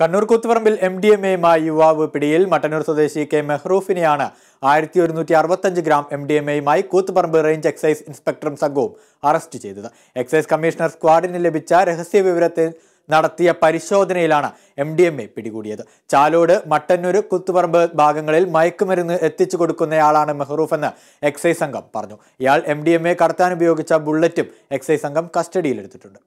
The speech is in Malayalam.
കണ്ണൂർ കൂത്തുപറമ്പിൽ എം ഡി എം എയുമായി യുവാവ് പിടിയിൽ മട്ടന്നൂർ സ്വദേശി കെ മെഹ്റൂഫിനെയാണ് ആയിരത്തി ഒരുന്നൂറ്റി അറുപത്തഞ്ച് ഗ്രാം എം ഡി എം എയുമായി കൂത്തുപറമ്പ് റേഞ്ച് എക്സൈസ് ഇൻസ്പെക്ടറും സംഘവും അറസ്റ്റ് ചെയ്തത് എക്സൈസ് കമ്മീഷണർ സ്ക്വാഡിന് ലഭിച്ച രഹസ്യ വിവരത്തിൽ നടത്തിയ പരിശോധനയിലാണ് എം ഡി എം എ പിടികൂടിയത് ചാലോട് മട്ടന്നൂർ കുത്തുപറമ്പ് ഭാഗങ്ങളിൽ മയക്കുമരുന്ന് എത്തിച്ചു കൊടുക്കുന്നയാളാണ് മെഹ്റൂഫെന്ന് എന്ന് എക്സൈസ് സംഘം പറഞ്ഞു ഇയാൾ എം ഡി എം എ കടത്താനുപയോഗിച്ച ബുള്ളറ്റും എക്സൈസ് സംഘം കസ്റ്റഡിയിലെടുത്തിട്ടുണ്ട്